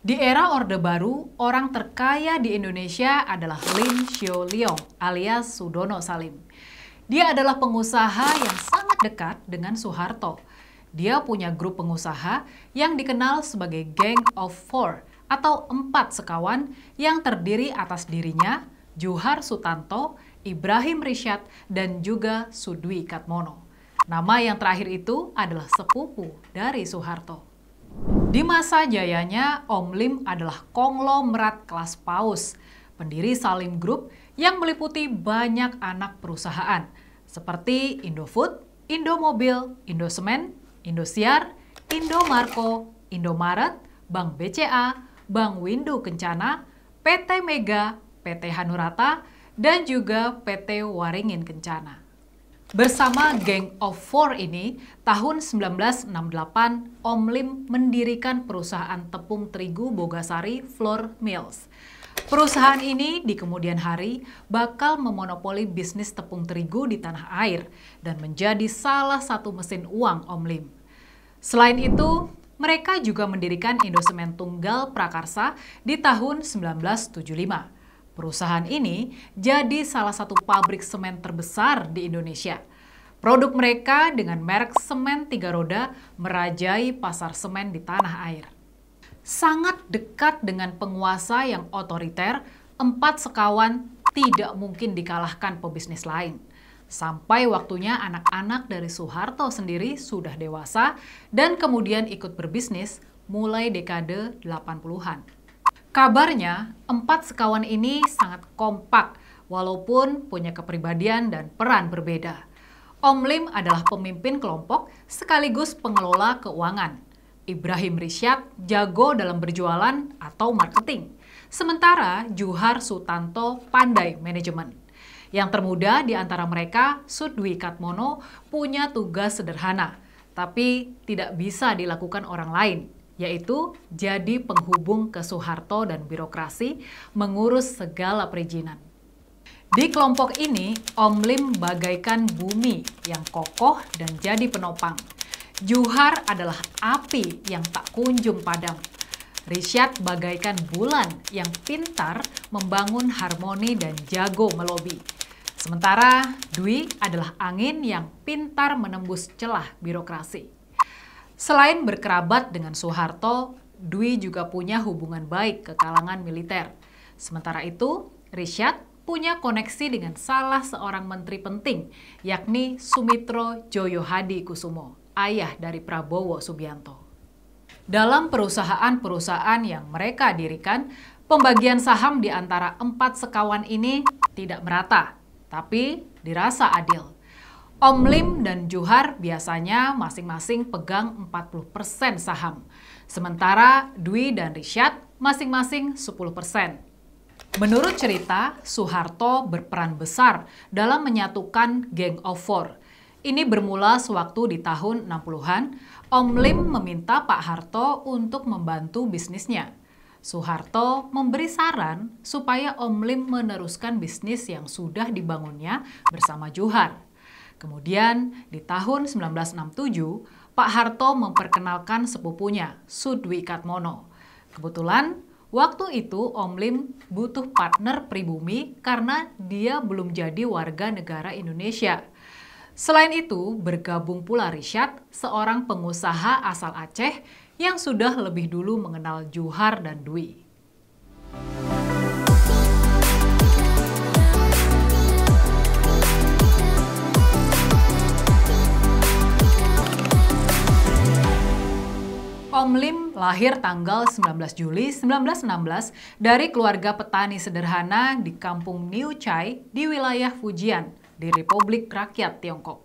Di era Orde Baru, orang terkaya di Indonesia adalah Lin Xiu Liong alias Sudono Salim. Dia adalah pengusaha yang sangat dekat dengan Soeharto. Dia punya grup pengusaha yang dikenal sebagai Gang of Four atau empat sekawan yang terdiri atas dirinya, Juhar Sutanto, Ibrahim Rishad, dan juga Sudwi Katmono. Nama yang terakhir itu adalah sepupu dari Soeharto. Di masa jayanya, Om Lim adalah konglomerat kelas paus, pendiri Salim Group yang meliputi banyak anak perusahaan seperti Indofood, Indomobil, Indosemen, Indosiar, Indomarko, Indomaret, Bank BCA, Bank Windu Kencana, PT Mega, PT Hanurata, dan juga PT Waringin Kencana. Bersama Gang of Four ini, tahun 1968, Om Lim mendirikan perusahaan tepung terigu Bogasari Flour Mills. Perusahaan ini di kemudian hari bakal memonopoli bisnis tepung terigu di tanah air dan menjadi salah satu mesin uang Om Lim. Selain itu, mereka juga mendirikan Indosemen Tunggal Prakarsa di tahun 1975. Perusahaan ini jadi salah satu pabrik semen terbesar di Indonesia. Produk mereka dengan merek semen tiga roda merajai pasar semen di tanah air. Sangat dekat dengan penguasa yang otoriter, empat sekawan tidak mungkin dikalahkan pebisnis lain. Sampai waktunya anak-anak dari Soeharto sendiri sudah dewasa dan kemudian ikut berbisnis mulai dekade 80-an. Kabarnya, empat sekawan ini sangat kompak, walaupun punya kepribadian dan peran berbeda. Om Lim adalah pemimpin kelompok sekaligus pengelola keuangan. Ibrahim Risyak jago dalam berjualan atau marketing. Sementara Juhar Sutanto pandai manajemen. Yang termuda di antara mereka, Sudwi Katmono, punya tugas sederhana, tapi tidak bisa dilakukan orang lain, yaitu jadi penghubung ke Soeharto dan birokrasi, mengurus segala perizinan. Di kelompok ini, Om Lim bagaikan bumi yang kokoh dan jadi penopang. Juhar adalah api yang tak kunjung padam. Rishad bagaikan bulan yang pintar membangun harmoni dan jago melobi. Sementara Dwi adalah angin yang pintar menembus celah birokrasi. Selain berkerabat dengan Soeharto, Dwi juga punya hubungan baik ke kalangan militer. Sementara itu, Rishad punya koneksi dengan salah seorang menteri penting, yakni Sumitro Joyohadi Kusumo, ayah dari Prabowo Subianto. Dalam perusahaan-perusahaan yang mereka dirikan, pembagian saham di antara empat sekawan ini tidak merata, tapi dirasa adil Om Lim dan Juhar biasanya masing-masing pegang 40% saham. Sementara Dwi dan Rishad masing-masing 10%. Menurut cerita, Soeharto berperan besar dalam menyatukan Gang of Four. Ini bermula sewaktu di tahun 60-an, Om Lim meminta Pak Harto untuk membantu bisnisnya. Soeharto memberi saran supaya Om Lim meneruskan bisnis yang sudah dibangunnya bersama Juhar. Kemudian di tahun 1967, Pak Harto memperkenalkan sepupunya, Sudwi Katmono. Kebetulan Waktu itu Om Lim butuh partner pribumi karena dia belum jadi warga negara Indonesia. Selain itu, bergabung pula Rishad, seorang pengusaha asal Aceh yang sudah lebih dulu mengenal Juhar dan Dwi. Om Lim lahir tanggal 19 Juli 1916 dari keluarga petani sederhana di kampung New Chai di wilayah Fujian di Republik Rakyat Tiongkok.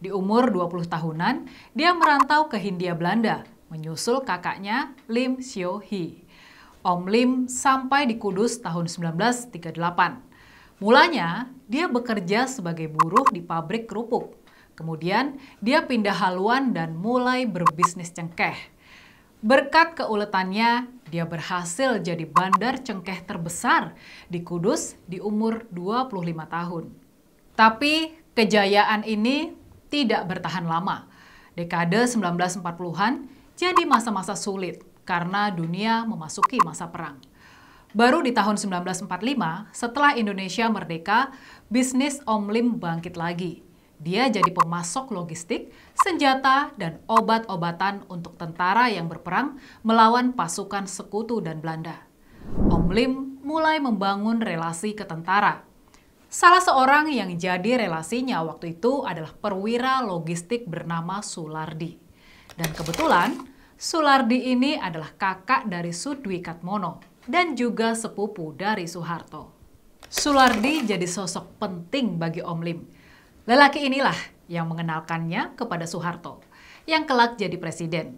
Di umur 20 tahunan, dia merantau ke Hindia Belanda menyusul kakaknya Lim Xiu Hee. Om Lim sampai di Kudus tahun 1938. Mulanya, dia bekerja sebagai buruh di pabrik kerupuk Kemudian, dia pindah haluan dan mulai berbisnis cengkeh. Berkat keuletannya, dia berhasil jadi bandar cengkeh terbesar di Kudus di umur 25 tahun. Tapi kejayaan ini tidak bertahan lama. Dekade 1940-an jadi masa-masa sulit karena dunia memasuki masa perang. Baru di tahun 1945, setelah Indonesia merdeka, bisnis Omlim bangkit lagi dia jadi pemasok logistik, senjata, dan obat-obatan untuk tentara yang berperang melawan pasukan sekutu dan Belanda. Om Lim mulai membangun relasi ke tentara. Salah seorang yang jadi relasinya waktu itu adalah perwira logistik bernama Sulardi. Dan kebetulan, Sulardi ini adalah kakak dari Sudwi Katmono dan juga sepupu dari Soeharto. Sulardi jadi sosok penting bagi Om Lim Lelaki inilah yang mengenalkannya kepada Soeharto, yang kelak jadi presiden.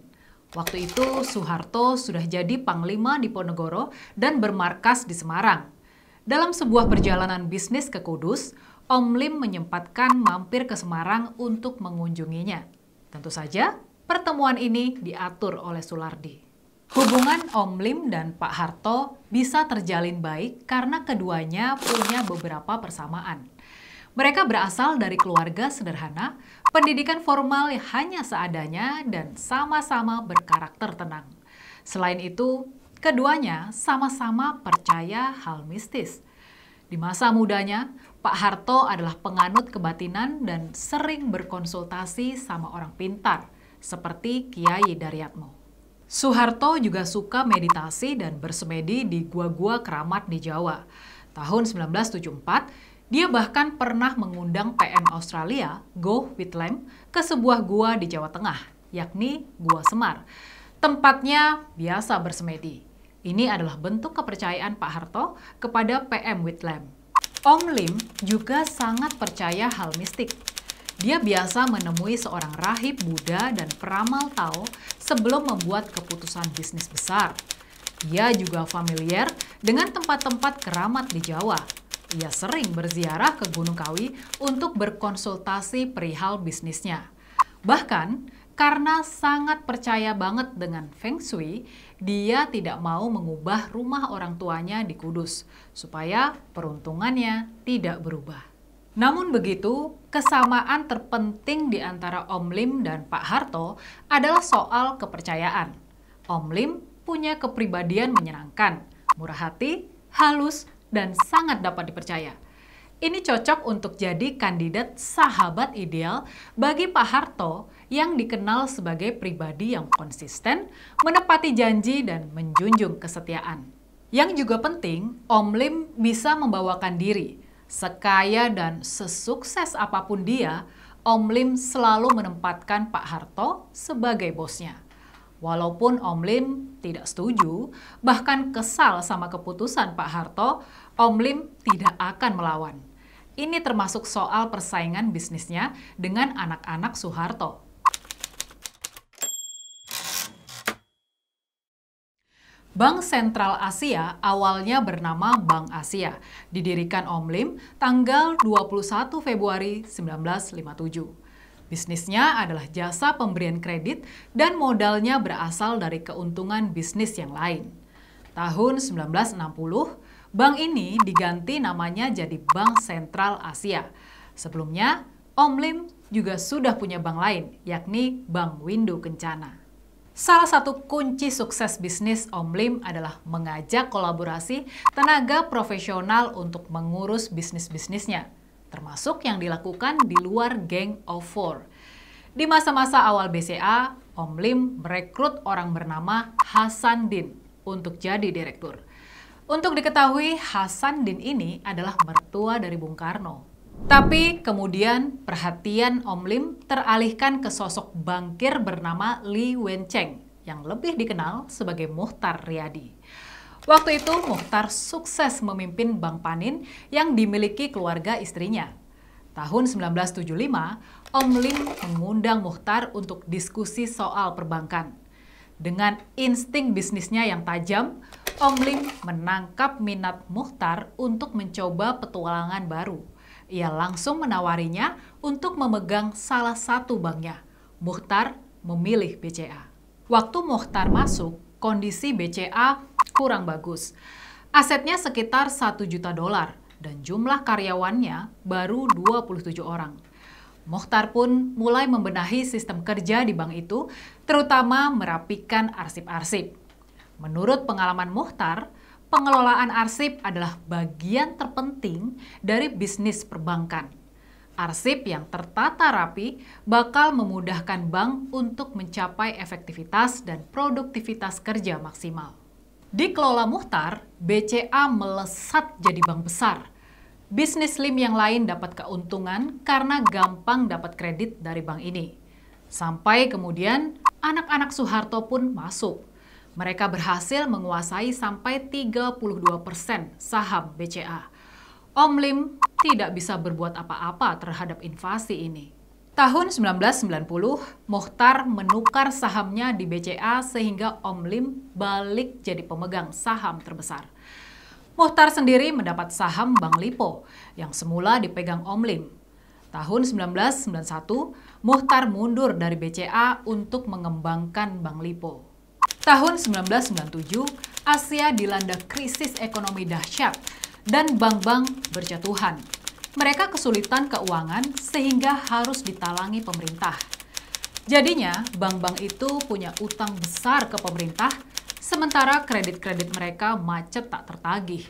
Waktu itu Soeharto sudah jadi panglima di Ponegoro dan bermarkas di Semarang. Dalam sebuah perjalanan bisnis ke Kudus, Om Lim menyempatkan mampir ke Semarang untuk mengunjunginya. Tentu saja, pertemuan ini diatur oleh Sulardi. Hubungan Om Lim dan Pak Harto bisa terjalin baik karena keduanya punya beberapa persamaan. Mereka berasal dari keluarga sederhana, pendidikan formal hanya seadanya, dan sama-sama berkarakter tenang. Selain itu, keduanya sama-sama percaya hal mistis. Di masa mudanya, Pak Harto adalah penganut kebatinan dan sering berkonsultasi sama orang pintar, seperti Kiai Daryatmo. Soeharto juga suka meditasi dan bersemedi di gua-gua keramat di Jawa. Tahun 1974, dia bahkan pernah mengundang PM Australia, Go Whitlam, ke sebuah gua di Jawa Tengah, yakni Gua Semar. Tempatnya biasa bersemedi. Ini adalah bentuk kepercayaan Pak Harto kepada PM Whitlam. Om Lim juga sangat percaya hal mistik. Dia biasa menemui seorang rahib Buddha dan peramal Tao sebelum membuat keputusan bisnis besar. Dia juga familiar dengan tempat-tempat keramat di Jawa, ia sering berziarah ke Gunung Kawi untuk berkonsultasi perihal bisnisnya. Bahkan, karena sangat percaya banget dengan Feng Shui, dia tidak mau mengubah rumah orang tuanya di Kudus, supaya peruntungannya tidak berubah. Namun begitu, kesamaan terpenting di antara Om Lim dan Pak Harto adalah soal kepercayaan. Om Lim punya kepribadian menyenangkan, murah hati, halus, dan sangat dapat dipercaya. Ini cocok untuk jadi kandidat sahabat ideal bagi Pak Harto yang dikenal sebagai pribadi yang konsisten, menepati janji, dan menjunjung kesetiaan. Yang juga penting, Om Lim bisa membawakan diri. Sekaya dan sesukses apapun dia, Om Lim selalu menempatkan Pak Harto sebagai bosnya. Walaupun Om Lim tidak setuju, bahkan kesal sama keputusan Pak Harto, Om Lim tidak akan melawan. Ini termasuk soal persaingan bisnisnya dengan anak-anak Soeharto. Bank Sentral Asia awalnya bernama Bank Asia, didirikan Om Lim tanggal 21 Februari 1957. Bisnisnya adalah jasa pemberian kredit dan modalnya berasal dari keuntungan bisnis yang lain. Tahun 1960, bank ini diganti namanya jadi Bank Sentral Asia. Sebelumnya, Om Lim juga sudah punya bank lain, yakni Bank Windu Kencana. Salah satu kunci sukses bisnis Om Lim adalah mengajak kolaborasi tenaga profesional untuk mengurus bisnis-bisnisnya termasuk yang dilakukan di luar Gang of Four. Di masa-masa awal BCA, Om Lim merekrut orang bernama Hasan Din untuk jadi direktur. Untuk diketahui, Hasan Din ini adalah mertua dari Bung Karno. Tapi kemudian perhatian Om Lim teralihkan ke sosok bangkir bernama Li Wencheng yang lebih dikenal sebagai Muhtar Riyadi. Waktu itu Muhtar sukses memimpin Bank Panin yang dimiliki keluarga istrinya. Tahun 1975, Om Lim mengundang Muhtar untuk diskusi soal perbankan. Dengan insting bisnisnya yang tajam, Om Lim menangkap minat Muhtar untuk mencoba petualangan baru. Ia langsung menawarinya untuk memegang salah satu banknya. Muhtar memilih BCA. Waktu Muhtar masuk, kondisi BCA kurang bagus. Asetnya sekitar 1 juta dolar dan jumlah karyawannya baru 27 orang. Mohtar pun mulai membenahi sistem kerja di bank itu, terutama merapikan arsip-arsip. Menurut pengalaman Mohtar, pengelolaan arsip adalah bagian terpenting dari bisnis perbankan. Arsip yang tertata rapi bakal memudahkan bank untuk mencapai efektivitas dan produktivitas kerja maksimal. Dikelola Muhtar, BCA melesat jadi bank besar. Bisnis Lim yang lain dapat keuntungan karena gampang dapat kredit dari bank ini. Sampai kemudian anak-anak Soeharto pun masuk. Mereka berhasil menguasai sampai 32 persen saham BCA. Om Lim tidak bisa berbuat apa-apa terhadap invasi ini. Tahun 1990, Mohtar menukar sahamnya di BCA sehingga Om Lim balik jadi pemegang saham terbesar. Mohtar sendiri mendapat saham Bank Lipo yang semula dipegang Om Lim. Tahun 1991, Mohtar mundur dari BCA untuk mengembangkan Bank Lipo. Tahun 1997, Asia dilanda krisis ekonomi dahsyat dan bank-bank berjatuhan mereka kesulitan keuangan sehingga harus ditalangi pemerintah. Jadinya, bank-bank itu punya utang besar ke pemerintah, sementara kredit-kredit mereka macet tak tertagih.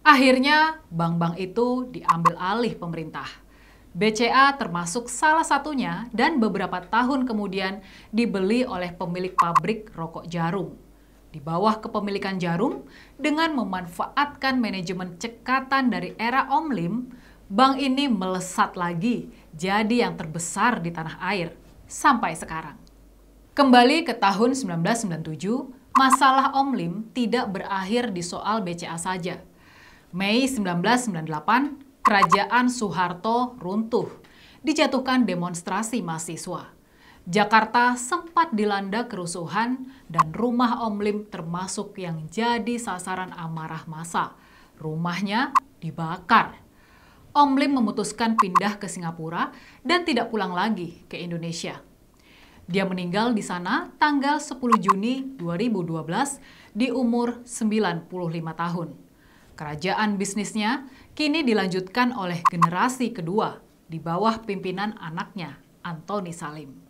Akhirnya, bank-bank itu diambil alih pemerintah. BCA termasuk salah satunya dan beberapa tahun kemudian dibeli oleh pemilik pabrik rokok jarum. Di bawah kepemilikan jarum, dengan memanfaatkan manajemen cekatan dari era Om Lim bank ini melesat lagi jadi yang terbesar di tanah air sampai sekarang. Kembali ke tahun 1997, masalah Om Lim tidak berakhir di soal BCA saja. Mei 1998, kerajaan Soeharto runtuh, dijatuhkan demonstrasi mahasiswa. Jakarta sempat dilanda kerusuhan dan rumah Om Lim termasuk yang jadi sasaran amarah masa. Rumahnya dibakar Om Lim memutuskan pindah ke Singapura dan tidak pulang lagi ke Indonesia. Dia meninggal di sana tanggal 10 Juni 2012 di umur 95 tahun. Kerajaan bisnisnya kini dilanjutkan oleh generasi kedua di bawah pimpinan anaknya, Anthony Salim.